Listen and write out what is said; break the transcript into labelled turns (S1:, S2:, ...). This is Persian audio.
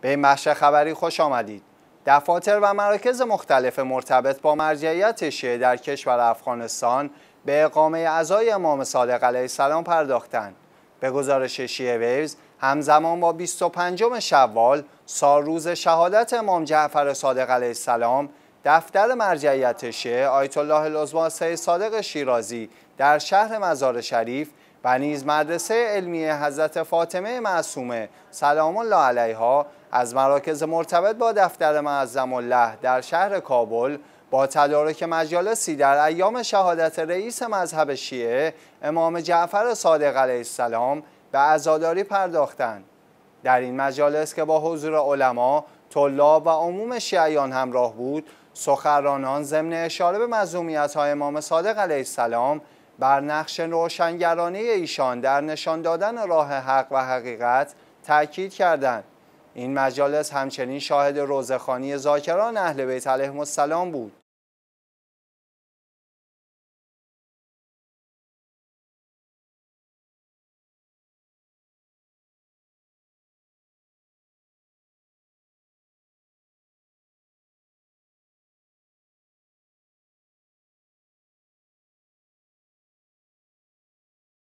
S1: به محشه خبری خوش آمدید. دفاتر و مراکز مختلف مرتبط با مرجعیت شیعه در کشور افغانستان به اقامه اعضای امام صادق علیه السلام پرداختند. به گزارش شیعه ویوز همزمان با 25 شوال روز شهادت امام جعفر صادق علیه السلام دفتر مرجعیت شیعه آیت الله لزما صادق شیرازی در شهر مزار شریف و نیز مدرسه علمی حضرت فاطمه معصومه سلام الله علیها از مراکز مرتبط با دفتر معظم الله در شهر کابل با تدارک مجالسی در ایام شهادت رئیس مذهب شیعه امام جعفر صادق علیه السلام به عزاداری پرداختند در این مجالس که با حضور علما طلاب و عموم شیعیان همراه بود سخرانان ضمن اشاره به مظلومیت های امام صادق علیه السلام بر نقش روشنگرانه ایشان در نشان دادن راه حق و حقیقت تاکید کردند این مجالس همچنین شاهد روزخانی زاکران اهل بیت علیهم السلام بود